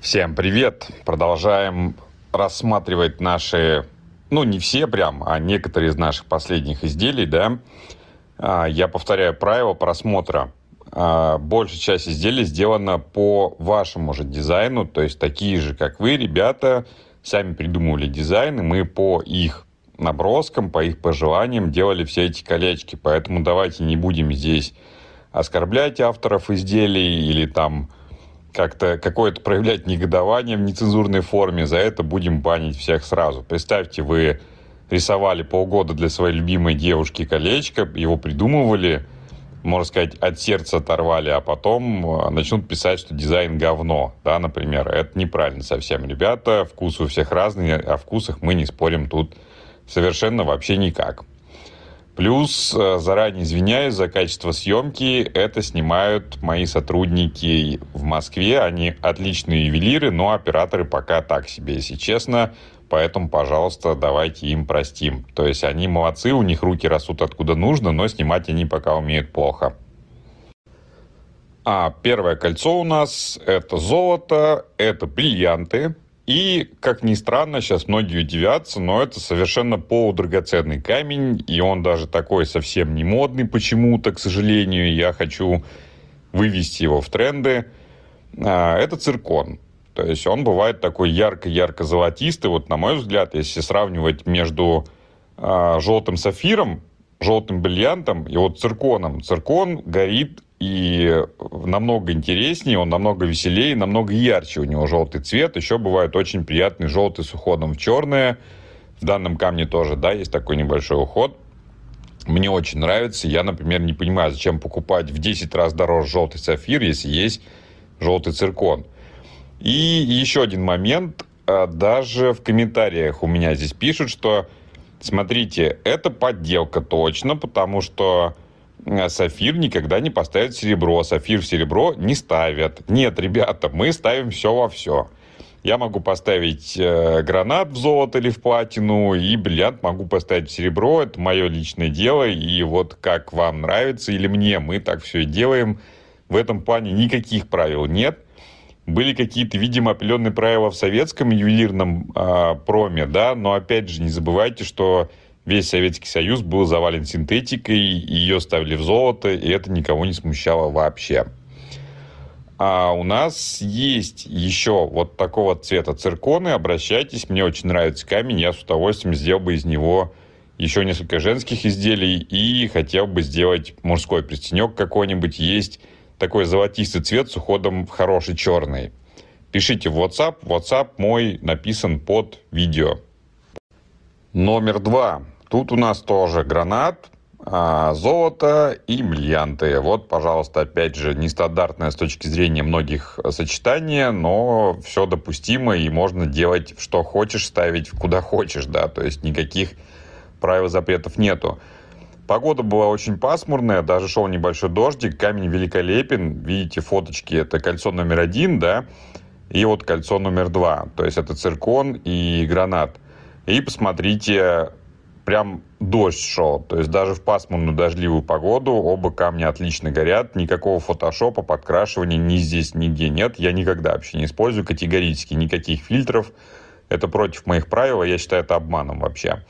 Всем привет! Продолжаем рассматривать наши, ну не все прям, а некоторые из наших последних изделий, да. А, я повторяю правила просмотра. А, большая часть изделий сделана по вашему же дизайну, то есть такие же, как вы, ребята, сами придумывали дизайн, и мы по их наброскам, по их пожеланиям делали все эти колечки. Поэтому давайте не будем здесь оскорблять авторов изделий или там как-то какое-то проявлять негодование в нецензурной форме, за это будем банить всех сразу. Представьте, вы рисовали полгода для своей любимой девушки колечко, его придумывали, можно сказать, от сердца оторвали, а потом э, начнут писать, что дизайн говно, да, например. Это неправильно совсем, ребята. Вкусы у всех разные, о вкусах мы не спорим тут совершенно вообще никак. Плюс, э, заранее извиняюсь за качество съемки, это снимают мои сотрудники в Москве. Они отличные ювелиры, но операторы пока так себе, если честно. Поэтому, пожалуйста, давайте им простим. То есть они молодцы, у них руки растут откуда нужно, но снимать они пока умеют плохо. А первое кольцо у нас это золото, это бриллианты, и, как ни странно, сейчас многие удивятся, но это совершенно полудрагоценный камень, и он даже такой совсем не модный почему-то, к сожалению. Я хочу вывести его в тренды. А, это циркон. То есть он бывает такой ярко-ярко золотистый. Вот на мой взгляд, если сравнивать между а, желтым сафиром, желтым бриллиантом и вот цирконом. Циркон горит и намного интереснее, он намного веселее, намного ярче у него желтый цвет. Еще бывает очень приятный желтый с уходом в черное. В данном камне тоже, да, есть такой небольшой уход. Мне очень нравится. Я, например, не понимаю, зачем покупать в 10 раз дороже желтый сапфир, если есть желтый циркон. И еще один момент. А, даже в комментариях у меня здесь пишут, что смотрите, это подделка точно, потому что Э, сафир никогда не поставит серебро, а сафир в серебро не ставят. Нет, ребята, мы ставим все во все. Я могу поставить э, гранат в золото или в платину, и бриллиант могу поставить в серебро. Это мое личное дело, и вот как вам нравится или мне, мы так все и делаем. В этом плане никаких правил нет. Были какие-то, видимо, определенные правила в советском ювелирном э, проме, да, но опять же не забывайте, что Весь Советский Союз был завален синтетикой, ее ставили в золото, и это никого не смущало вообще. А у нас есть еще вот такого цвета цирконы. Обращайтесь, мне очень нравится камень. Я с удовольствием сделал бы из него еще несколько женских изделий и хотел бы сделать мужской пристенек какой-нибудь. Есть такой золотистый цвет с уходом в хороший черный. Пишите в WhatsApp. WhatsApp мой написан под видео. Номер два. Тут у нас тоже гранат, а, золото и бриллианты. Вот, пожалуйста, опять же, нестандартное с точки зрения многих сочетание, но все допустимо и можно делать что хочешь, ставить куда хочешь, да, то есть никаких правил запретов нету. Погода была очень пасмурная, даже шел небольшой дождик, камень великолепен, видите фоточки, это кольцо номер один, да, и вот кольцо номер два, то есть это циркон и гранат. И посмотрите прям дождь шел. То есть даже в пасмурную дождливую погоду оба камня отлично горят. Никакого фотошопа, подкрашивания ни здесь, нигде нет. Я никогда вообще не использую категорически никаких фильтров. Это против моих правил, а я считаю это обманом вообще.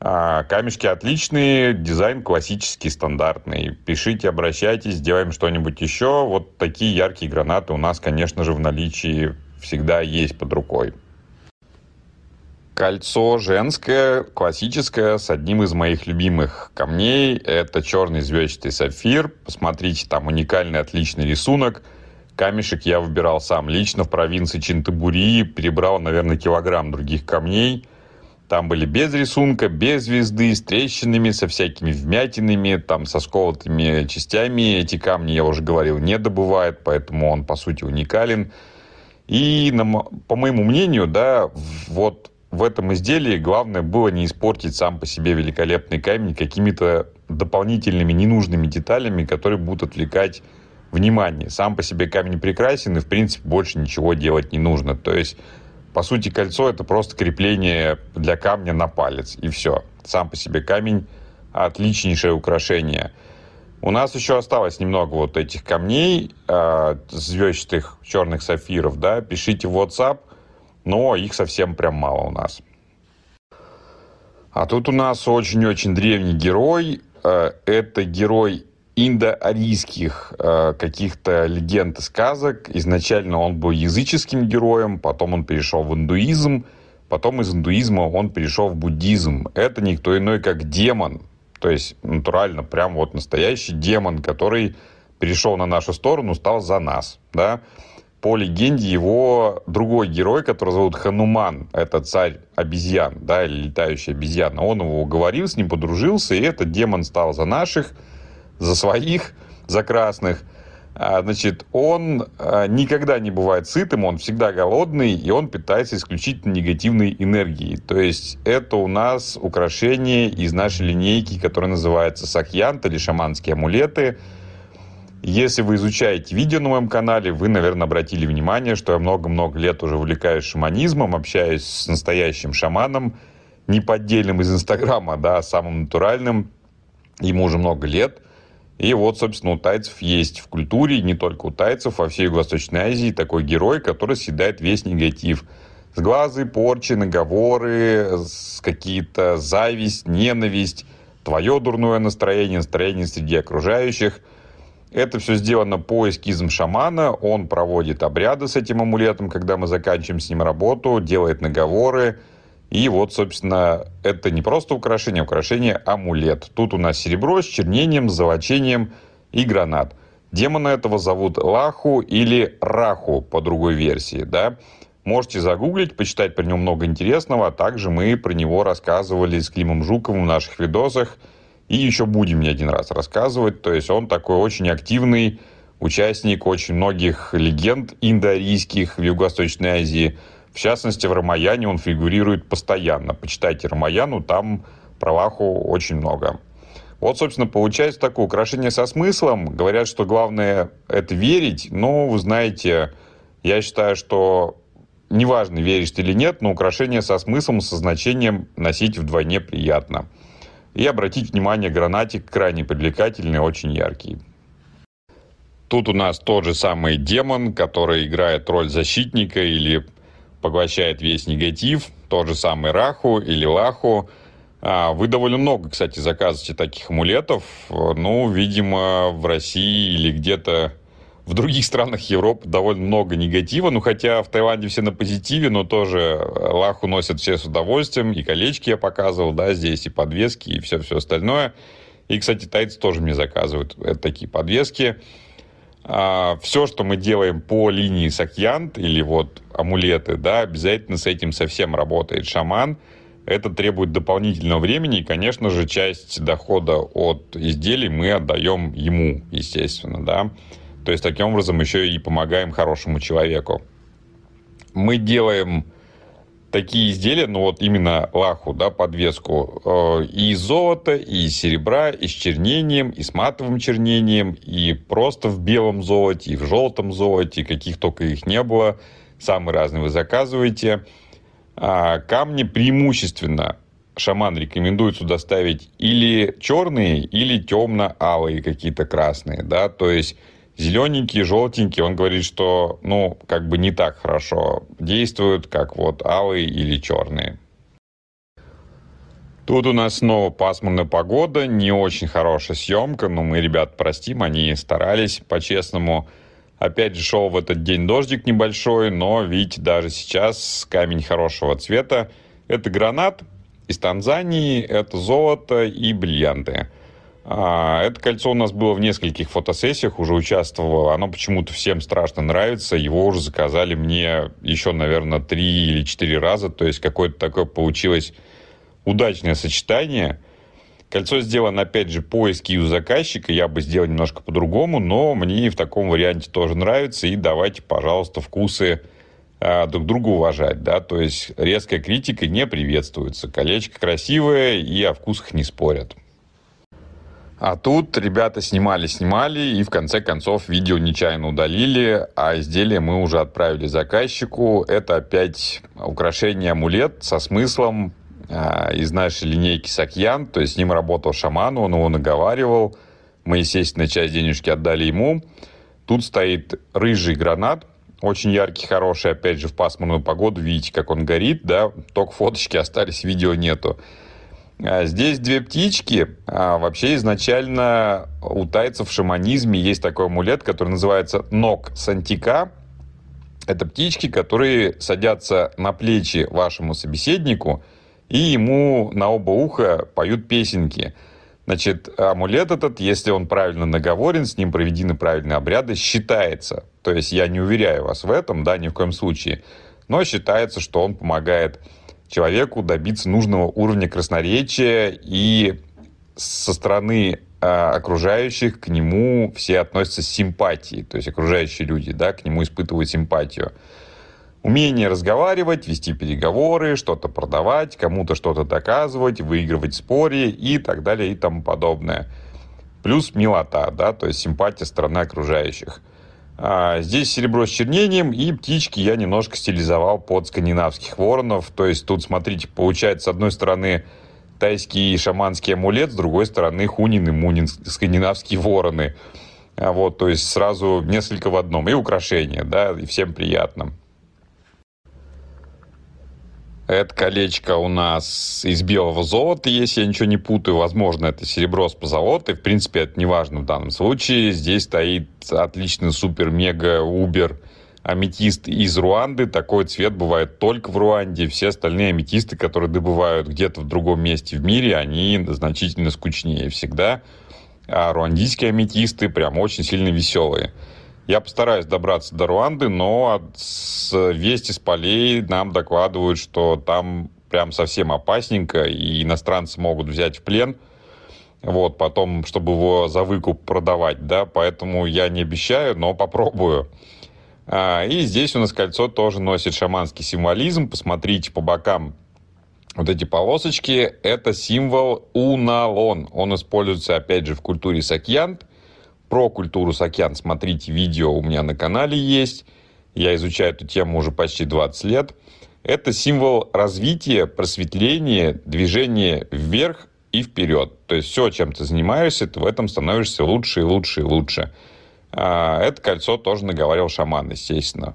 А, камешки отличные, дизайн классический, стандартный. Пишите, обращайтесь, сделаем что-нибудь еще. Вот такие яркие гранаты у нас, конечно же, в наличии всегда есть под рукой. Кольцо женское, классическое, с одним из моих любимых камней. Это черный звездчатый сапфир. Посмотрите, там уникальный, отличный рисунок. Камешек я выбирал сам лично в провинции Чинтабурии. Перебрал, наверное, килограмм других камней. Там были без рисунка, без звезды, с трещинами, со всякими вмятинами, там со сколотыми частями. Эти камни, я уже говорил, не добывают, поэтому он, по сути, уникален. И, на, по моему мнению, да, вот в этом изделии главное было не испортить сам по себе великолепный камень какими-то дополнительными ненужными деталями, которые будут отвлекать внимание. Сам по себе камень прекрасен, и в принципе больше ничего делать не нужно. То есть, по сути, кольцо это просто крепление для камня на палец, и все. Сам по себе камень отличнейшее украшение. У нас еще осталось немного вот этих камней, а, звездчатых черных сафиров, да, пишите в WhatsApp – но их совсем прям мало у нас. А тут у нас очень-очень древний герой. Э, это герой индоарийских э, каких-то легенд и сказок. Изначально он был языческим героем, потом он перешел в индуизм, потом из индуизма он перешел в буддизм. Это никто иной, как демон. То есть, натурально, прям вот настоящий демон, который перешел на нашу сторону, стал за нас. Да? по легенде его другой герой, который зовут Хануман, это царь обезьян, да, или летающая обезьяна, он его уговорил, с ним подружился, и этот демон стал за наших, за своих, за красных. А, значит, он а, никогда не бывает сытым, он всегда голодный, и он питается исключительно негативной энергией. То есть это у нас украшение из нашей линейки, которое называется сакьянт или шаманские амулеты – если вы изучаете видео на моем канале, вы, наверное, обратили внимание, что я много-много лет уже увлекаюсь шаманизмом, общаюсь с настоящим шаманом, не поддельным из Инстаграма, да, а самым натуральным. Ему уже много лет. И вот, собственно, у тайцев есть в культуре, не только у тайцев, во а всей Юго-Восточной Азии такой герой, который съедает весь негатив. Сглазы, порчи, наговоры, какие-то зависть, ненависть, твое дурное настроение, настроение среди окружающих – это все сделано по эскизам шамана. Он проводит обряды с этим амулетом, когда мы заканчиваем с ним работу, делает наговоры. И вот, собственно, это не просто украшение, а украшение амулет. Тут у нас серебро с чернением, с золочением и гранат. Демона этого зовут Лаху или Раху по другой версии, да. Можете загуглить, почитать про него много интересного, а также мы про него рассказывали с Климом Жуковым в наших видосах – и еще будем не один раз рассказывать. То есть он такой очень активный участник очень многих легенд индоарийских в Юго-Восточной Азии. В частности, в Рамаяне он фигурирует постоянно. Почитайте Рамаяну, там про Ваху очень много. Вот, собственно, получается такое украшение со смыслом. Говорят, что главное это верить, но вы знаете, я считаю, что неважно, веришь ты или нет, но украшение со смыслом, со значением носить вдвойне приятно. И обратить внимание, гранатик крайне привлекательный, очень яркий. Тут у нас тот же самый демон, который играет роль защитника или поглощает весь негатив. Тот же самый Раху или Лаху. А, вы довольно много, кстати, заказываете таких амулетов. Ну, видимо, в России или где-то в других странах Европы довольно много негатива, ну хотя в Таиланде все на позитиве, но тоже э, лаху носят все с удовольствием, и колечки я показывал, да, здесь и подвески, и все-все остальное. И, кстати, тайцы тоже мне заказывают это такие подвески. А, все, что мы делаем по линии сакьянт или вот амулеты, да, обязательно с этим совсем работает шаман. Это требует дополнительного времени, и, конечно же, часть дохода от изделий мы отдаем ему, естественно, да. То есть таким образом еще и помогаем хорошему человеку. Мы делаем такие изделия, ну вот именно лаху, да, подвеску, э, и из золота, и из серебра, и с чернением, и с матовым чернением, и просто в белом золоте, и в желтом золоте, каких только их не было, самые разные вы заказываете. А, камни преимущественно шаман рекомендует сюда ставить или черные, или темно-алые какие-то красные, да, то есть зелененький, желтенький, он говорит, что, ну, как бы не так хорошо действуют, как вот алые или черные. Тут у нас снова пасмурная погода, не очень хорошая съемка, но мы ребят простим, они старались по-честному. Опять же шел в этот день дождик небольшой, но видите, даже сейчас камень хорошего цвета. Это гранат из Танзании, это золото и бриллианты. А, это кольцо у нас было в нескольких фотосессиях, уже участвовало. Оно почему-то всем страшно нравится. Его уже заказали мне еще, наверное, три или четыре раза. То есть какое-то такое получилось удачное сочетание. Кольцо сделано, опять же, по эскизу заказчика. Я бы сделал немножко по-другому, но мне в таком варианте тоже нравится. И давайте, пожалуйста, вкусы а, друг друга уважать, да, то есть резкая критика не приветствуется. Колечко красивое и о вкусах не спорят. А тут ребята снимали-снимали и в конце концов видео нечаянно удалили, а изделие мы уже отправили заказчику. Это опять украшение амулет со смыслом э, из нашей линейки Сакьян, то есть с ним работал шаман, он его наговаривал. Мы, естественно, часть денежки отдали ему. Тут стоит рыжий гранат, очень яркий, хороший, опять же, в пасмурную погоду, видите, как он горит, да, только фоточки остались, видео нету. А, здесь две птички. А, вообще изначально у тайцев в шаманизме есть такой амулет, который называется ног сантика. Это птички, которые садятся на плечи вашему собеседнику и ему на оба уха поют песенки. Значит, амулет этот, если он правильно наговорен, с ним проведены правильные обряды, считается. То есть я не уверяю вас в этом, да, ни в коем случае. Но считается, что он помогает человеку добиться нужного уровня красноречия, и со стороны а, окружающих к нему все относятся с симпатией, то есть окружающие люди, да, к нему испытывают симпатию. Умение разговаривать, вести переговоры, что-то продавать, кому-то что-то доказывать, выигрывать споры и так далее и тому подобное. Плюс милота, да, то есть симпатия стороны окружающих – а, здесь серебро с чернением, и птички я немножко стилизовал под скандинавских воронов. То есть тут, смотрите, получается, с одной стороны, тайский шаманский амулет, с другой стороны, хунин и мунин, скандинавские вороны. А вот, то есть сразу несколько в одном. И украшения, да, и всем приятным. Это колечко у нас из белого золота, если я ничего не путаю. Возможно, это серебро с позолотой. В принципе, это не важно в данном случае. Здесь стоит отличный супер-мега-убер аметист из Руанды. Такой цвет бывает только в Руанде. Все остальные аметисты, которые добывают где-то в другом месте в мире, они значительно скучнее всегда. А руандийские аметисты прям очень сильно веселые. Я постараюсь добраться до Руанды, но от, с, вести с полей нам докладывают, что там прям совсем опасненько, и иностранцы могут взять в плен, вот, потом, чтобы его за выкуп продавать, да, поэтому я не обещаю, но попробую. А, и здесь у нас кольцо тоже носит шаманский символизм, посмотрите по бокам вот эти полосочки, это символ уналон, он используется, опять же, в культуре сакьянт, про культуру Сакян смотрите видео у меня на канале есть. Я изучаю эту тему уже почти 20 лет. Это символ развития, просветления, движения вверх и вперед. То есть все, чем ты занимаешься, ты в этом становишься лучше и лучше и лучше. А, это кольцо тоже наговорил шаман, естественно.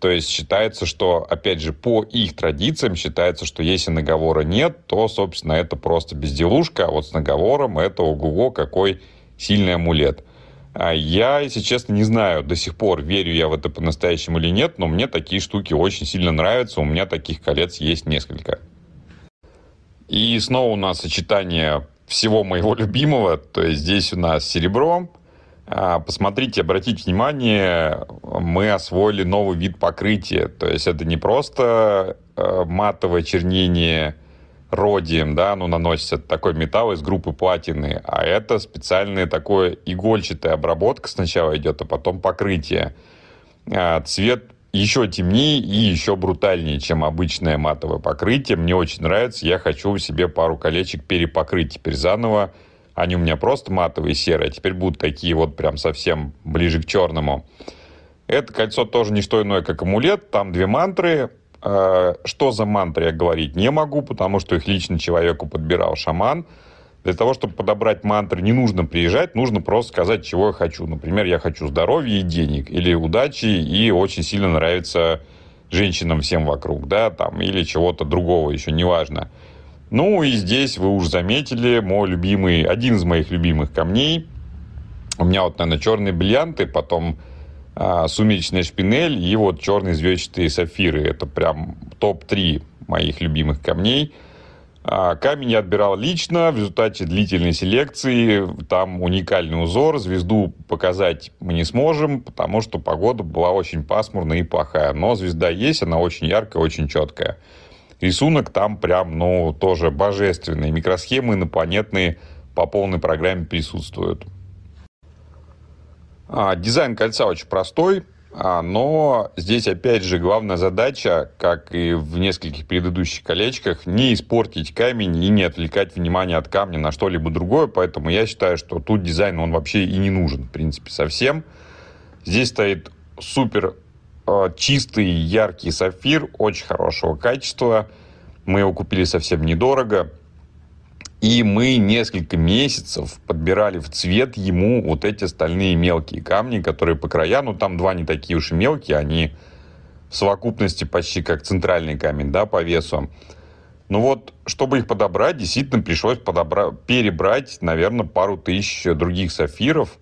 То есть считается, что, опять же, по их традициям считается, что если наговора нет, то, собственно, это просто безделушка, а вот с наговором это ого-го, какой сильный амулет – а я, если честно, не знаю до сих пор, верю я в это по-настоящему или нет, но мне такие штуки очень сильно нравятся, у меня таких колец есть несколько. И снова у нас сочетание всего моего любимого, то есть здесь у нас серебро. А, посмотрите, обратите внимание, мы освоили новый вид покрытия, то есть это не просто э, матовое чернение – родием, да, ну, наносится такой металл из группы платины, а это специальная такое игольчатая обработка сначала идет, а потом покрытие. А, цвет еще темнее и еще брутальнее, чем обычное матовое покрытие. Мне очень нравится, я хочу себе пару колечек перепокрыть теперь заново. Они у меня просто матовые серые, а теперь будут такие вот прям совсем ближе к черному. Это кольцо тоже не что иное, как амулет. Там две мантры, Э, что за мантры я говорить не могу, потому что их лично человеку подбирал шаман. Для того, чтобы подобрать мантры, не нужно приезжать, нужно просто сказать, чего я хочу. Например, я хочу здоровья и денег, или удачи, и очень сильно нравится женщинам всем вокруг, да, там, или чего-то другого еще, неважно. Ну и здесь вы уже заметили мой любимый, один из моих любимых камней. У меня вот, наверное, черные бриллианты, потом а, «Сумеречная шпинель» и вот «Черные звездчатые сапфиры». Это прям топ-3 моих любимых камней. А, Камень я отбирал лично в результате длительной селекции. Там уникальный узор. Звезду показать мы не сможем, потому что погода была очень пасмурная и плохая. Но звезда есть, она очень яркая, очень четкая. Рисунок там прям, ну, тоже божественный. Микросхемы инопланетные по полной программе присутствуют. А, дизайн кольца очень простой, а, но здесь, опять же, главная задача, как и в нескольких предыдущих колечках, не испортить камень и не отвлекать внимание от камня на что-либо другое. Поэтому я считаю, что тут дизайн, он вообще и не нужен, в принципе, совсем. Здесь стоит супер а, чистый, яркий сапфир, очень хорошего качества. Мы его купили совсем недорого. И мы несколько месяцев подбирали в цвет ему вот эти стальные мелкие камни, которые по краям, ну там два не такие уж и мелкие, они в совокупности почти как центральный камень, да, по весу. Ну вот, чтобы их подобрать, действительно пришлось подобра... перебрать, наверное, пару тысяч других сафиров.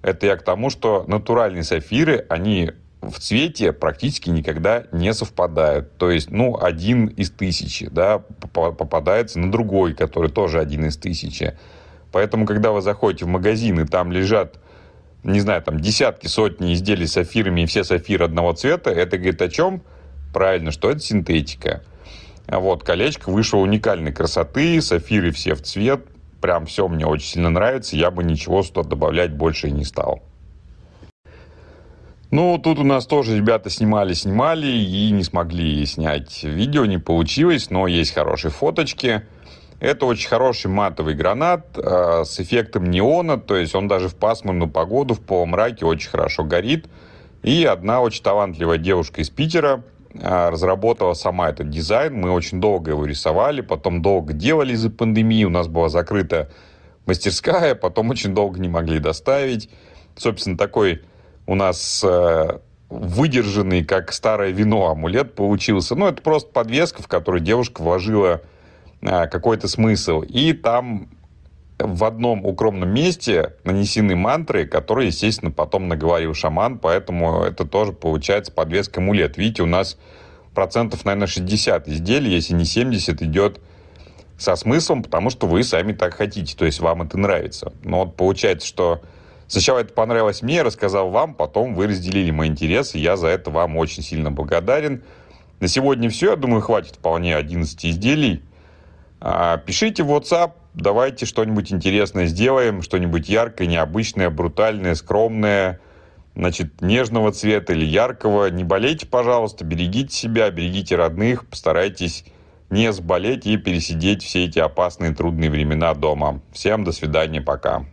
Это я к тому, что натуральные сафиры, они в цвете практически никогда не совпадают. То есть, ну, один из тысячи, да, попадается на другой, который тоже один из тысячи. Поэтому, когда вы заходите в магазин, и там лежат, не знаю, там десятки, сотни изделий с сафирами, и все сафиры одного цвета, это говорит о чем? Правильно, что это синтетика. А вот, колечко вышло уникальной красоты, сафиры все в цвет, прям все мне очень сильно нравится, я бы ничего сюда добавлять больше и не стал. Ну, тут у нас тоже ребята снимали-снимали и не смогли снять видео, не получилось, но есть хорошие фоточки. Это очень хороший матовый гранат э, с эффектом неона, то есть он даже в пасмурную погоду, в полумраке очень хорошо горит. И одна очень талантливая девушка из Питера э, разработала сама этот дизайн. Мы очень долго его рисовали, потом долго делали из-за пандемии. У нас была закрыта мастерская, потом очень долго не могли доставить. Собственно, такой у нас э, выдержанный, как старое вино, амулет получился. Ну, это просто подвеска, в которую девушка вложила э, какой-то смысл. И там в одном укромном месте нанесены мантры, которые, естественно, потом наговорил шаман, поэтому это тоже получается подвеска амулет. Видите, у нас процентов, наверное, 60 изделий, если не 70, идет со смыслом, потому что вы сами так хотите, то есть вам это нравится. Но вот получается, что Сначала это понравилось мне, рассказал вам, потом вы разделили мои интересы, я за это вам очень сильно благодарен. На сегодня все, я думаю, хватит вполне 11 изделий. А, пишите в WhatsApp, давайте что-нибудь интересное сделаем, что-нибудь яркое, необычное, брутальное, скромное, значит, нежного цвета или яркого. Не болейте, пожалуйста, берегите себя, берегите родных, постарайтесь не заболеть и пересидеть все эти опасные трудные времена дома. Всем до свидания, пока.